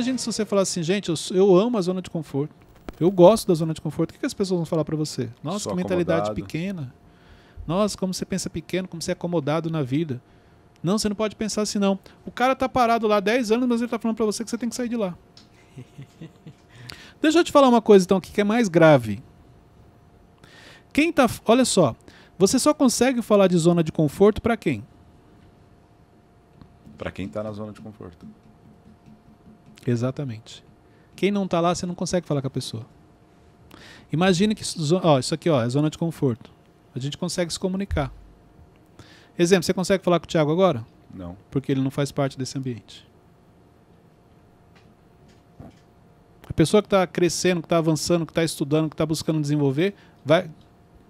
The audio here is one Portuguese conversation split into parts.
Imagine se você falar assim, gente, eu, eu amo a zona de conforto. Eu gosto da zona de conforto. O que, que as pessoas vão falar para você? Nossa, Só que mentalidade acomodado. pequena. Nossa, como você pensa pequeno, como você é acomodado na vida. Não, você não pode pensar assim, não. O cara tá parado lá 10 anos, mas ele tá falando para você que você tem que sair de lá. Deixa eu te falar uma coisa, então, aqui, que é mais grave. Quem tá. Olha só. Você só consegue falar de zona de conforto para quem? Para quem está na zona de conforto. Exatamente. Quem não está lá, você não consegue falar com a pessoa. Imagine que ó, isso aqui ó, é zona de conforto. A gente consegue se comunicar. Exemplo, você consegue falar com o Thiago agora? Não. Porque ele não faz parte desse ambiente. A pessoa que está crescendo, que está avançando, que está estudando, que está buscando desenvolver, vai.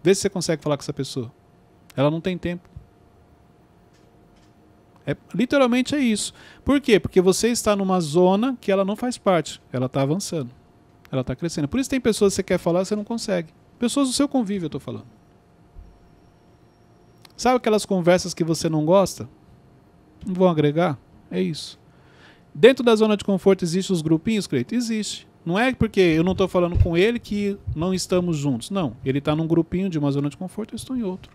Vê se você consegue falar com essa pessoa. Ela não tem tempo. É, literalmente é isso. Por quê? Porque você está numa zona que ela não faz parte. Ela está avançando. Ela está crescendo. Por isso tem pessoas que você quer falar você não consegue. Pessoas do seu convívio, eu estou falando. Sabe aquelas conversas que você não gosta? Não vão agregar? É isso. Dentro da zona de conforto existem os grupinhos, Cleito? Existe. Não é porque eu não estou falando com ele que não estamos juntos. Não. Ele está num grupinho de uma zona de conforto, eu estou em outro.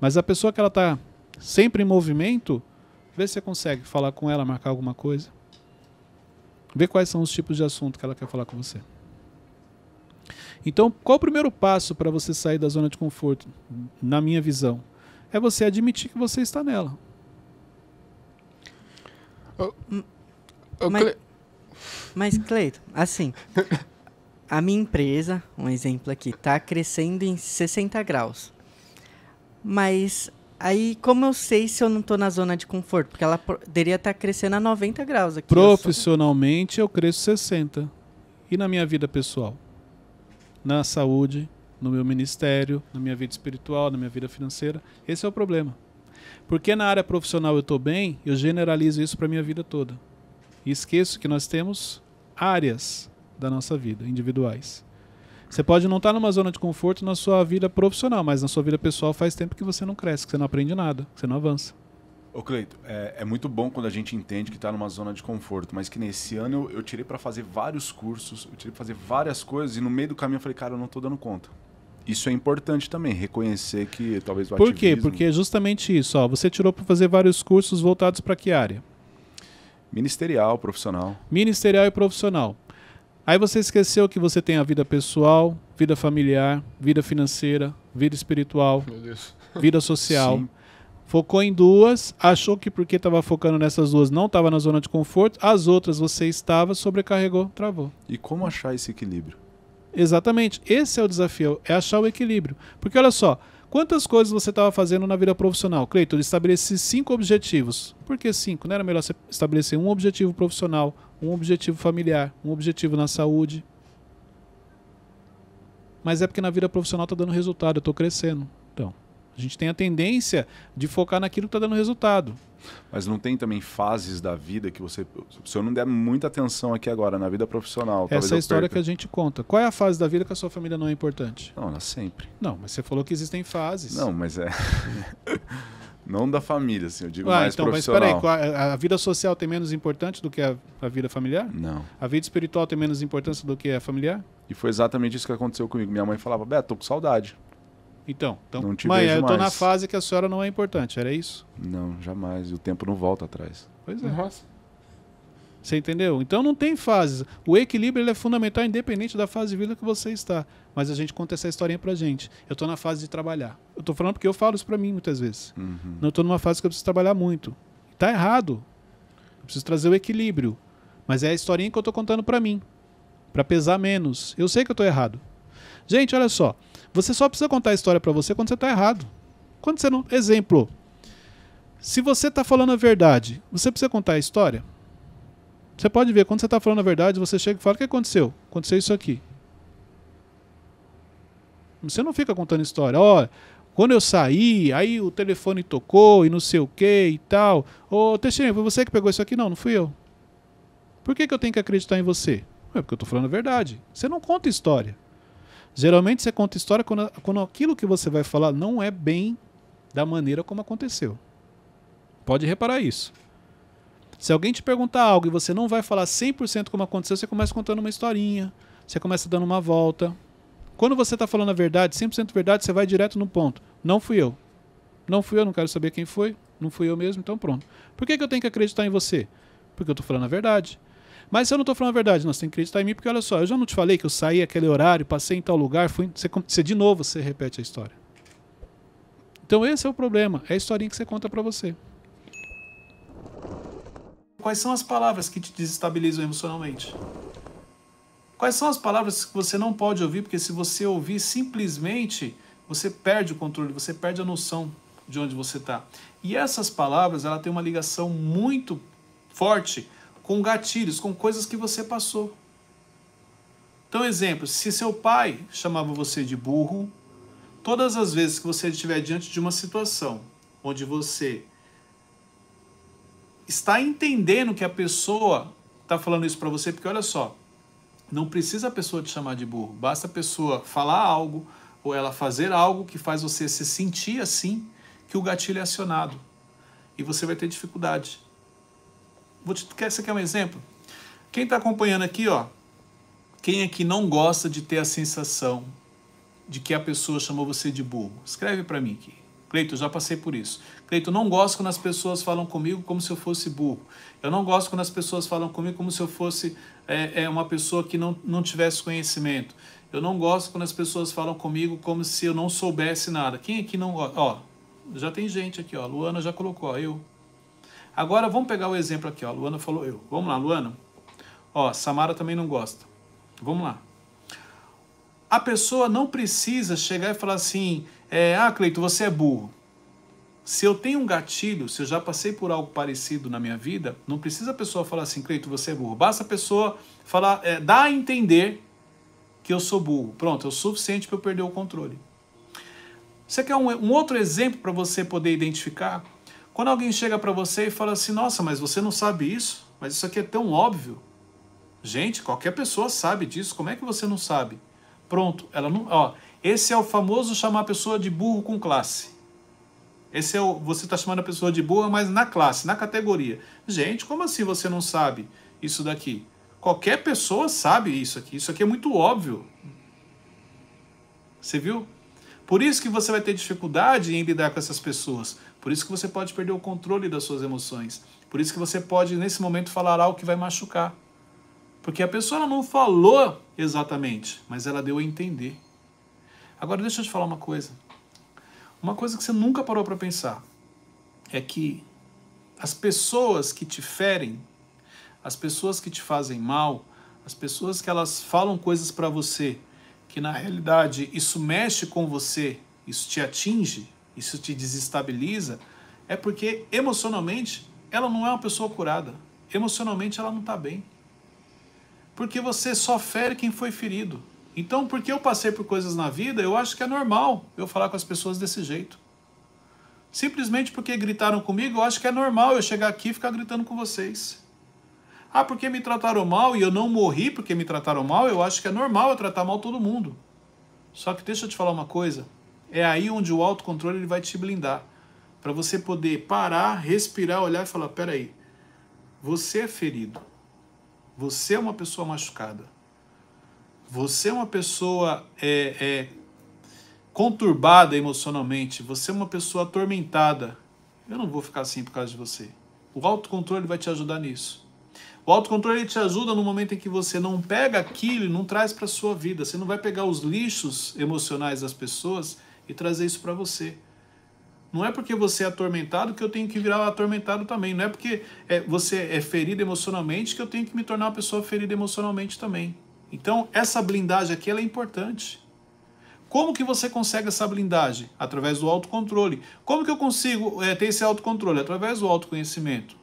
Mas a pessoa que ela está sempre em movimento, vê se você consegue falar com ela, marcar alguma coisa. Vê quais são os tipos de assunto que ela quer falar com você. Então, qual o primeiro passo para você sair da zona de conforto, na minha visão? É você admitir que você está nela. Oh, oh, mas, Cle... mas, Cleito, assim, a minha empresa, um exemplo aqui, está crescendo em 60 graus. Mas Aí, como eu sei se eu não estou na zona de conforto? Porque ela poderia estar tá crescendo a 90 graus aqui. Profissionalmente, eu, eu cresço 60. E na minha vida pessoal? Na saúde, no meu ministério, na minha vida espiritual, na minha vida financeira. Esse é o problema. Porque na área profissional eu estou bem, eu generalizo isso para a minha vida toda. E esqueço que nós temos áreas da nossa vida, individuais. Você pode não estar tá numa zona de conforto na sua vida profissional, mas na sua vida pessoal faz tempo que você não cresce, que você não aprende nada, que você não avança. Ô Cleito, é, é muito bom quando a gente entende que está numa zona de conforto, mas que nesse ano eu, eu tirei para fazer vários cursos, eu tirei para fazer várias coisas e no meio do caminho eu falei, cara, eu não estou dando conta. Isso é importante também, reconhecer que talvez o Por ativismo... quê? Porque é justamente isso. Ó, você tirou para fazer vários cursos voltados para que área? Ministerial, profissional. Ministerial e profissional. Aí você esqueceu que você tem a vida pessoal, vida familiar, vida financeira, vida espiritual, vida social. Sim. Focou em duas, achou que porque estava focando nessas duas não estava na zona de conforto, as outras você estava, sobrecarregou, travou. E como achar esse equilíbrio? Exatamente, esse é o desafio, é achar o equilíbrio. Porque olha só, quantas coisas você estava fazendo na vida profissional? Cleiton, estabeleci cinco objetivos. Por que cinco? Não era melhor você estabelecer um objetivo profissional, um objetivo familiar, um objetivo na saúde. Mas é porque na vida profissional está dando resultado, eu estou crescendo. Então, a gente tem a tendência de focar naquilo que está dando resultado. Mas não tem também fases da vida que você. Se eu não der muita atenção aqui agora na vida profissional. Essa é a história perca. que a gente conta. Qual é a fase da vida que a sua família não é importante? Não, sempre. Não, mas você falou que existem fases. Não, mas é. Não da família, assim, eu digo ah, mais então, profissional. Mas peraí, é, a, a vida social tem menos importância do que a, a, vida familiar? Não. A vida espiritual tem menos importância do que a familiar? E foi exatamente isso que aconteceu comigo. Minha mãe falava, Beto, tô com saudade. Então, então não te mãe, eu mais. tô na fase que a senhora não é importante, era isso? Não, jamais. E o tempo não volta atrás. Pois é. Nossa. Você entendeu? Então não tem fases. O equilíbrio é fundamental, independente da fase de vida que você está. Mas a gente conta essa historinha pra gente. Eu estou na fase de trabalhar. Eu estou falando porque eu falo isso pra mim muitas vezes. Uhum. Não estou numa fase que eu preciso trabalhar muito. Tá errado. Eu preciso trazer o equilíbrio. Mas é a historinha que eu estou contando pra mim. para pesar menos. Eu sei que eu estou errado. Gente, olha só. Você só precisa contar a história para você quando você está errado. Quando você não. Exemplo. Se você está falando a verdade, você precisa contar a história? Você pode ver, quando você está falando a verdade, você chega e fala: o que aconteceu? Aconteceu isso aqui. Você não fica contando história. Ó, quando eu saí, aí o telefone tocou e não sei o que e tal. Ô, oh, Teixeira, foi você que pegou isso aqui? Não, não fui eu. Por que, que eu tenho que acreditar em você? É porque eu estou falando a verdade. Você não conta história. Geralmente você conta história quando, quando aquilo que você vai falar não é bem da maneira como aconteceu. Pode reparar isso. Se alguém te perguntar algo e você não vai falar 100% como aconteceu, você começa contando uma historinha, você começa dando uma volta. Quando você está falando a verdade, 100% verdade, você vai direto no ponto. Não fui eu. Não fui eu, não quero saber quem foi. Não fui eu mesmo, então pronto. Por que, que eu tenho que acreditar em você? Porque eu estou falando a verdade. Mas se eu não estou falando a verdade, nós tem que acreditar em mim, porque olha só, eu já não te falei que eu saí aquele horário, passei em tal lugar, fui. Você, você de novo você repete a história. Então esse é o problema, é a historinha que você conta para você. Quais são as palavras que te desestabilizam emocionalmente? Quais são as palavras que você não pode ouvir? Porque se você ouvir simplesmente, você perde o controle, você perde a noção de onde você está. E essas palavras, ela tem uma ligação muito forte com gatilhos, com coisas que você passou. Então, exemplo, se seu pai chamava você de burro, todas as vezes que você estiver diante de uma situação onde você está entendendo que a pessoa está falando isso para você, porque olha só, não precisa a pessoa te chamar de burro, basta a pessoa falar algo ou ela fazer algo que faz você se sentir assim, que o gatilho é acionado e você vai ter dificuldade. Vou te, quer, você quer um exemplo? Quem está acompanhando aqui, ó, quem aqui não gosta de ter a sensação de que a pessoa chamou você de burro? Escreve para mim aqui. Cleito, já passei por isso. Cleito, não gosto quando as pessoas falam comigo como se eu fosse burro. Eu não gosto quando as pessoas falam comigo como se eu fosse é, é, uma pessoa que não, não tivesse conhecimento. Eu não gosto quando as pessoas falam comigo como se eu não soubesse nada. Quem aqui não gosta? Ó, já tem gente aqui, ó. Luana já colocou, ó, eu. Agora vamos pegar o exemplo aqui, ó. Luana falou eu. Vamos lá, Luana. Ó, Samara também não gosta. Vamos lá. A pessoa não precisa chegar e falar assim: é, ah, Cleito, você é burro. Se eu tenho um gatilho, se eu já passei por algo parecido na minha vida, não precisa a pessoa falar assim, Cleito, você é burro. Basta a pessoa falar, é, dar a entender que eu sou burro. Pronto, é o suficiente para eu perder o controle. Você quer um, um outro exemplo para você poder identificar? Quando alguém chega para você e fala assim, nossa, mas você não sabe isso? Mas isso aqui é tão óbvio. Gente, qualquer pessoa sabe disso, como é que você não sabe? Pronto, ela não. Ó, esse é o famoso chamar a pessoa de burro com classe. Esse é o, você está chamando a pessoa de burra, mas na classe, na categoria. Gente, como assim você não sabe isso daqui? Qualquer pessoa sabe isso aqui. Isso aqui é muito óbvio. Você viu? Por isso que você vai ter dificuldade em lidar com essas pessoas. Por isso que você pode perder o controle das suas emoções. Por isso que você pode, nesse momento, falar algo que vai machucar. Porque a pessoa não falou exatamente, mas ela deu a entender. Agora deixa eu te falar uma coisa. Uma coisa que você nunca parou para pensar é que as pessoas que te ferem, as pessoas que te fazem mal, as pessoas que elas falam coisas para você que na realidade isso mexe com você, isso te atinge, isso te desestabiliza, é porque emocionalmente ela não é uma pessoa curada. Emocionalmente ela não está bem. Porque você só fere quem foi ferido. Então, porque eu passei por coisas na vida, eu acho que é normal eu falar com as pessoas desse jeito. Simplesmente porque gritaram comigo, eu acho que é normal eu chegar aqui e ficar gritando com vocês. Ah, porque me trataram mal e eu não morri porque me trataram mal, eu acho que é normal eu tratar mal todo mundo. Só que deixa eu te falar uma coisa, é aí onde o autocontrole ele vai te blindar, para você poder parar, respirar, olhar e falar, peraí, você é ferido, você é uma pessoa machucada, você é uma pessoa é, é, conturbada emocionalmente, você é uma pessoa atormentada, eu não vou ficar assim por causa de você. O autocontrole vai te ajudar nisso. O autocontrole te ajuda no momento em que você não pega aquilo e não traz para sua vida. Você não vai pegar os lixos emocionais das pessoas e trazer isso para você. Não é porque você é atormentado que eu tenho que virar atormentado também. Não é porque é, você é ferido emocionalmente que eu tenho que me tornar uma pessoa ferida emocionalmente também. Então, essa blindagem aqui é importante. Como que você consegue essa blindagem? Através do autocontrole. Como que eu consigo é, ter esse autocontrole? Através do autoconhecimento.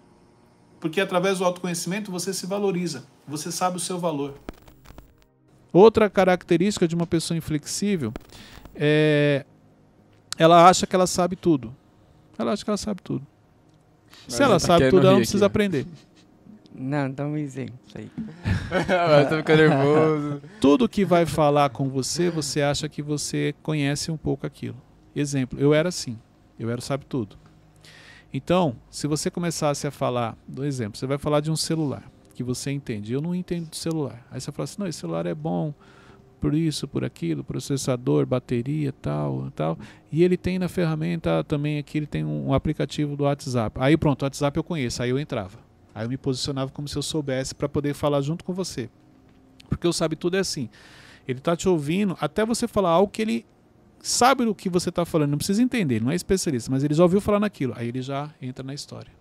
Porque através do autoconhecimento você se valoriza, você sabe o seu valor. Outra característica de uma pessoa inflexível é ela acha que ela sabe tudo. Ela acha que ela sabe tudo. Se ela sabe tudo, ela não precisa né? aprender. Não, dá um exemplo aí. eu tô ficando nervoso. Tudo que vai falar com você, você acha que você conhece um pouco aquilo. Exemplo, eu era assim. Eu era sabe tudo. Então, se você começasse a falar, do exemplo, você vai falar de um celular que você entende. Eu não entendo de celular. Aí você fala assim: "Não, esse celular é bom por isso, por aquilo, processador, bateria, tal, tal". E ele tem na ferramenta também aqui, ele tem um aplicativo do WhatsApp. Aí pronto, o WhatsApp eu conheço, aí eu entrava. Aí eu me posicionava como se eu soubesse para poder falar junto com você. Porque o sabe tudo é assim. Ele está te ouvindo até você falar algo que ele sabe do que você está falando, não precisa entender, não é especialista, mas ele já ouviu falar naquilo, aí ele já entra na história.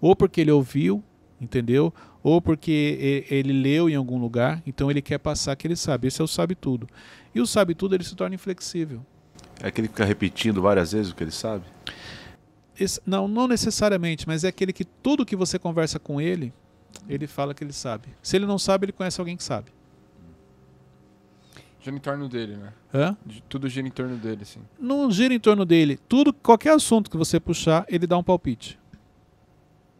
Ou porque ele ouviu, entendeu? Ou porque ele leu em algum lugar, então ele quer passar que ele sabe. Esse é o sabe tudo. E o sabe tudo ele se torna inflexível. É que ele fica repetindo várias vezes o que ele sabe? Esse, não, não necessariamente, mas é aquele que tudo que você conversa com ele, ele fala que ele sabe. Se ele não sabe, ele conhece alguém que sabe. Gira em torno dele, né? Hã? Tudo gira em torno dele, sim. Não gira em torno dele. Tudo, qualquer assunto que você puxar, ele dá um palpite.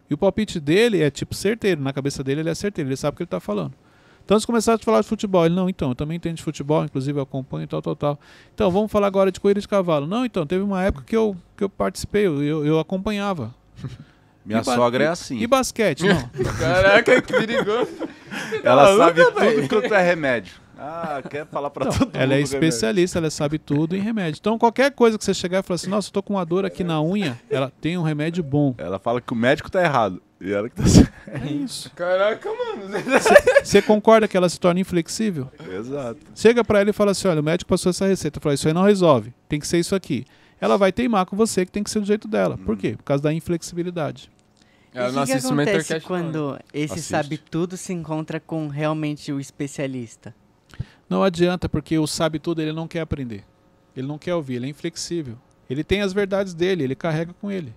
E o palpite dele é tipo certeiro, na cabeça dele ele é certeiro, ele sabe o que ele está falando. Então eles começaram a falar de futebol. Ele, não, então, eu também entendo de futebol, inclusive eu acompanho tal, tal, tal. Então, vamos falar agora de corrida de cavalo. Não, então, teve uma época que eu, que eu participei, eu, eu acompanhava. Minha sogra é assim. E basquete, não. Caraca, que perigoso. Ela sabe tudo quanto é remédio. Ah, quer falar pra então, todo Ela é, é especialista, remédio. ela sabe tudo em remédio. Então, qualquer coisa que você chegar e falar assim, nossa, eu tô com uma dor aqui na unha, ela tem um remédio bom. Ela fala que o médico tá errado. E ela que tá certa. É isso. Caraca, mano. Você concorda que ela se torna inflexível? Exato. Chega para ela e fala assim: olha, o médico passou essa receita. Fala, isso aí não resolve. Tem que ser isso aqui. Ela vai teimar com você que tem que ser do jeito dela. Por uhum. quê? Por causa da inflexibilidade. Ela é, não assiste o acontece quando esse assiste. sabe tudo se encontra com realmente o especialista? Não adianta, porque o sabe tudo ele não quer aprender. Ele não quer ouvir, ele é inflexível. Ele tem as verdades dele, ele carrega com ele.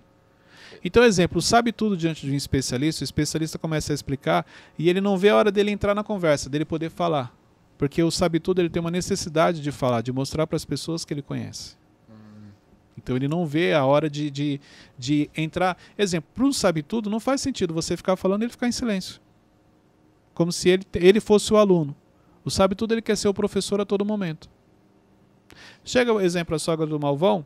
Então, exemplo, sabe tudo diante de um especialista, o especialista começa a explicar e ele não vê a hora dele entrar na conversa, dele poder falar. Porque o sabe tudo ele tem uma necessidade de falar, de mostrar para as pessoas que ele conhece. Hum. Então ele não vê a hora de, de, de entrar. Exemplo, para um sabe tudo, não faz sentido você ficar falando e ele ficar em silêncio. Como se ele, ele fosse o aluno. O sabe tudo ele quer ser o professor a todo momento. Chega o exemplo a sogra do malvão,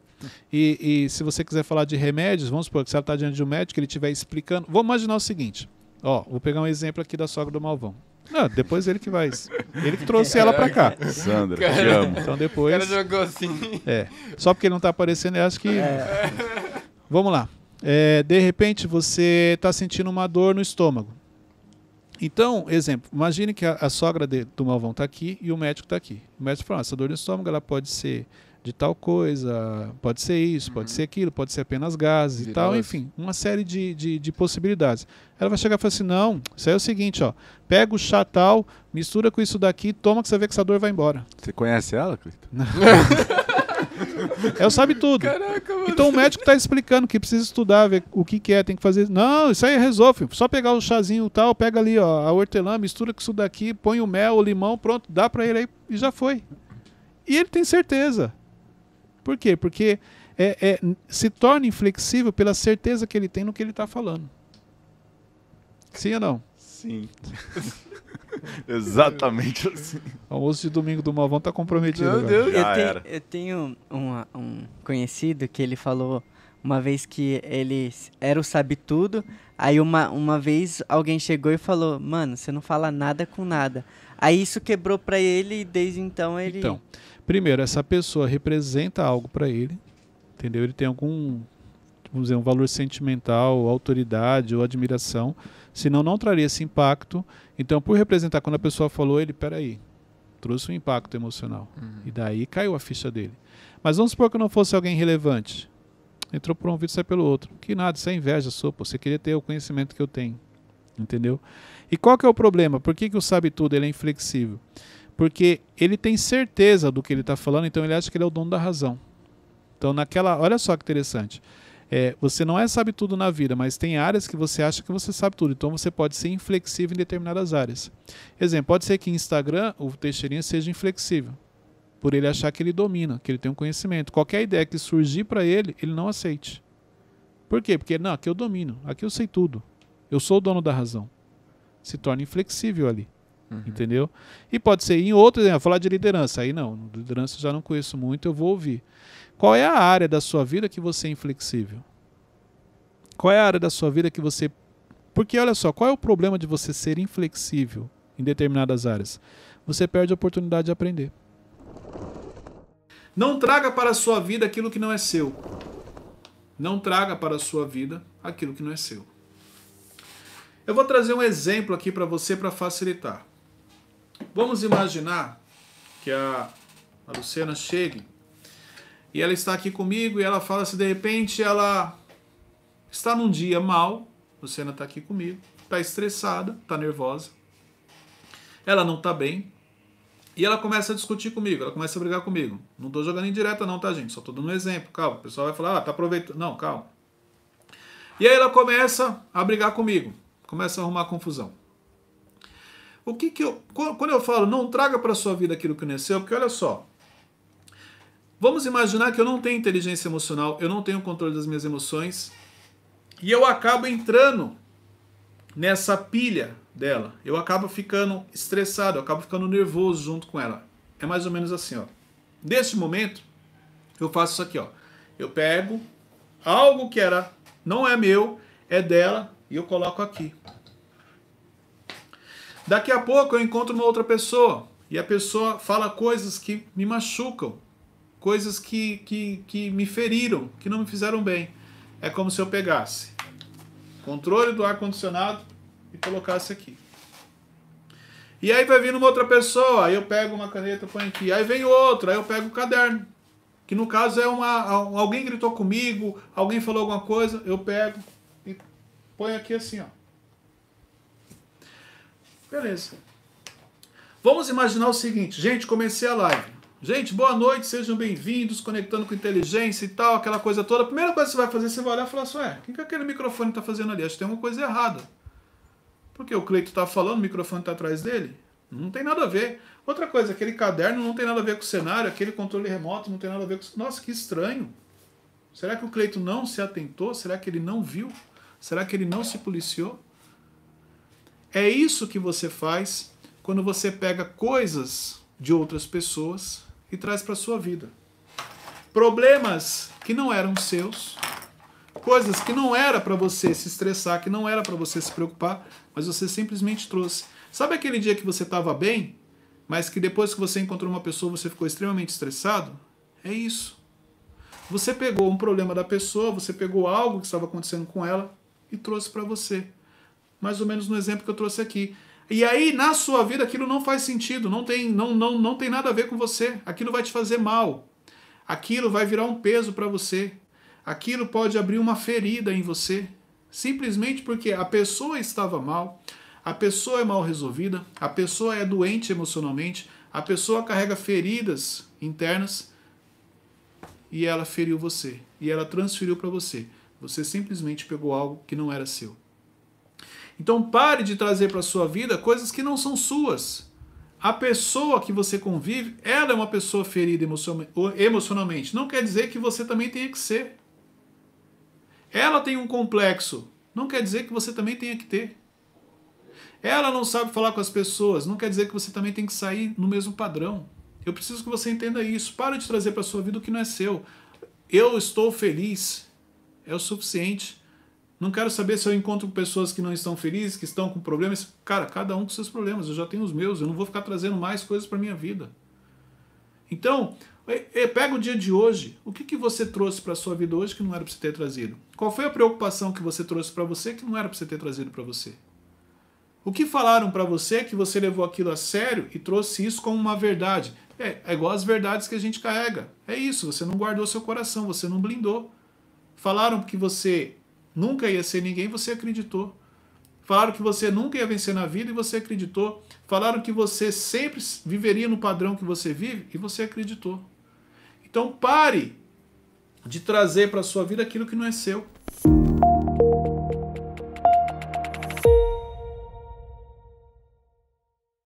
e, e, se você quiser falar de remédios, vamos supor que você está diante de um médico, ele estiver explicando. Vamos imaginar o seguinte: ó, vou pegar um exemplo aqui da sogra do malvão. Não, depois ele que vai. Ele que trouxe ela pra cá. Sandra, cara, te amo. Então depois. O cara jogou assim. É. Só porque ele não tá aparecendo, eu acho que. É. Vamos lá. É, de repente você tá sentindo uma dor no estômago. Então, exemplo, imagine que a, a sogra de, do Malvão está aqui e o médico está aqui. O médico fala, ah, essa dor de estômago ela pode ser de tal coisa, pode ser isso, uhum. pode ser aquilo, pode ser apenas gases Virose. e tal, enfim, uma série de, de, de, possibilidades. Ela vai chegar e falar assim, não, isso aí é o seguinte, ó, pega o chá tal, mistura com isso daqui, toma que você vê que essa dor vai embora. Você conhece ela, Clito? Não. É o sabe tudo. Caraca, mano. Então o médico está explicando que precisa estudar, ver o que, que é, tem que fazer. Não, isso aí resolve. Só pegar o chazinho tal, pega ali, ó, a hortelã, mistura com isso daqui, põe o mel, o limão, pronto, dá para ele aí e já foi. E ele tem certeza. Por quê? Porque é, é, se torna inflexível pela certeza que ele tem no que ele está falando. Sim ou não? assim. Exatamente assim. almoço de domingo do Malvão tá comprometido. Meu Deus, eu, tenho, eu tenho um conhecido que ele falou uma vez que ele era o sabe tudo. Aí uma, uma vez alguém chegou e falou: "Mano, você não fala nada com nada". Aí isso quebrou para ele e desde então ele Então, primeiro essa pessoa representa algo para ele. Entendeu? Ele tem algum vamos dizer, um valor sentimental, autoridade ou admiração, senão não traria esse impacto. Então, por representar, quando a pessoa falou, ele, peraí, trouxe um impacto emocional. Uhum. E daí caiu a ficha dele. Mas vamos supor que eu não fosse alguém relevante. Entrou por um vídeo e pelo outro. Que nada, isso é inveja sua, pô. Você queria ter o conhecimento que eu tenho. Entendeu? E qual que é o problema? Por que, que o sabe tudo ele é inflexível? Porque ele tem certeza do que ele está falando, então ele acha que ele é o dono da razão. Então naquela, olha só que interessante. É, você não é sabe tudo na vida, mas tem áreas que você acha que você sabe tudo. Então você pode ser inflexível em determinadas áreas. Exemplo, pode ser que em Instagram o Teixeirinha seja inflexível, por ele achar que ele domina, que ele tem um conhecimento. Qualquer ideia que surgir para ele, ele não aceite. Por quê? Porque, não, aqui eu domino, aqui eu sei tudo. Eu sou o dono da razão. Se torna inflexível ali. Uhum. Entendeu? E pode ser em outro, falar de liderança. Aí não, liderança eu já não conheço muito, eu vou ouvir. Qual é a área da sua vida que você é inflexível? Qual é a área da sua vida que você. Porque olha só, qual é o problema de você ser inflexível em determinadas áreas? Você perde a oportunidade de aprender. Não traga para a sua vida aquilo que não é seu. Não traga para a sua vida aquilo que não é seu. Eu vou trazer um exemplo aqui para você para facilitar. Vamos imaginar que a, Luciana chegue e ela está aqui comigo e ela fala se assim, de repente ela está num dia mal, Luciana está aqui comigo, está estressada, está nervosa, ela não está bem, e ela começa a discutir comigo, ela começa a brigar comigo. Não estou jogando em direta não, tá, gente? Só estou dando um exemplo, calma. O pessoal vai falar, ah, tá aproveitando. Não, calma. E aí ela começa a brigar comigo, começa a arrumar confusão. O que que eu... Quando eu falo, não traga para sua vida aquilo que não é seu, porque olha só, Vamos imaginar que eu não tenho inteligência emocional, eu não tenho controle das minhas emoções e eu acabo entrando nessa pilha dela. Eu acabo ficando estressado, eu acabo ficando nervoso junto com ela. É mais ou menos assim, ó. Neste momento, eu faço isso aqui, ó. Eu pego algo que era não é meu, é dela e eu coloco aqui. Daqui a pouco eu encontro uma outra pessoa e a pessoa fala coisas que me machucam coisas que, que, que me feriram, que não me fizeram bem. É como se eu pegasse controle do ar-condicionado e colocasse aqui. E aí vai vindo uma outra pessoa, aí eu pego uma caneta, põe aqui. Aí vem outra, aí eu pego o caderno. Que no caso é uma. Alguém gritou comigo, alguém falou alguma coisa, eu pego e põe aqui assim, ó. Beleza. Vamos imaginar o seguinte, gente, comecei a live. Gente, boa noite, sejam bem-vindos, conectando com inteligência e tal, aquela coisa toda. A primeira coisa que você vai fazer, você vai olhar e falar assim: ué, o que, que aquele microfone tá fazendo ali? Acho que tem alguma coisa errada. Porque o Cleito tá falando, o microfone tá atrás dele. Não tem nada a ver. Outra coisa, aquele caderno não tem nada a ver com o cenário, aquele controle remoto não tem nada a ver com. Nossa, que estranho. Será que o Cleito não se atentou? Será que ele não viu? Será que ele não se policiou? É isso que você faz quando você pega coisas de outras pessoas e traz para sua vida. Problemas que não eram seus, coisas que não era para você se estressar, que não era para você se preocupar, mas você simplesmente trouxe. Sabe aquele dia que você estava bem, mas que depois que você encontrou uma pessoa você ficou extremamente estressado? É isso. Você pegou um problema da pessoa, você pegou algo que estava acontecendo com ela e trouxe para você. Mais ou menos no exemplo que eu trouxe aqui. E aí na sua vida aquilo não faz sentido, não tem, não, não, não tem nada a ver com você. Aquilo vai te fazer mal. Aquilo vai virar um peso para você. Aquilo pode abrir uma ferida em você, simplesmente porque a pessoa estava mal, a pessoa é mal resolvida, a pessoa é doente emocionalmente, a pessoa carrega feridas internas e ela feriu você, e ela transferiu para você. Você simplesmente pegou algo que não era seu. Então pare de trazer para sua vida coisas que não são suas. A pessoa que você convive, ela é uma pessoa ferida emocionalmente. Não quer dizer que você também tenha que ser. Ela tem um complexo. Não quer dizer que você também tenha que ter. Ela não sabe falar com as pessoas. Não quer dizer que você também tem que sair no mesmo padrão. Eu preciso que você entenda isso. Para de trazer para sua vida o que não é seu. Eu estou feliz. É o suficiente. Não quero saber se eu encontro pessoas que não estão felizes, que estão com problemas. Cara, cada um com seus problemas. Eu já tenho os meus. Eu não vou ficar trazendo mais coisas para minha vida. Então, pega o dia de hoje. O que, que você trouxe para sua vida hoje que não era para você ter trazido? Qual foi a preocupação que você trouxe para você que não era para você ter trazido para você? O que falaram para você que você levou aquilo a sério e trouxe isso como uma verdade? É, é igual as verdades que a gente carrega. É isso. Você não guardou seu coração. Você não blindou. Falaram que você nunca ia ser ninguém, você acreditou. Falaram que você nunca ia vencer na vida e você acreditou. Falaram que você sempre viveria no padrão que você vive e você acreditou. Então pare de trazer para sua vida aquilo que não é seu.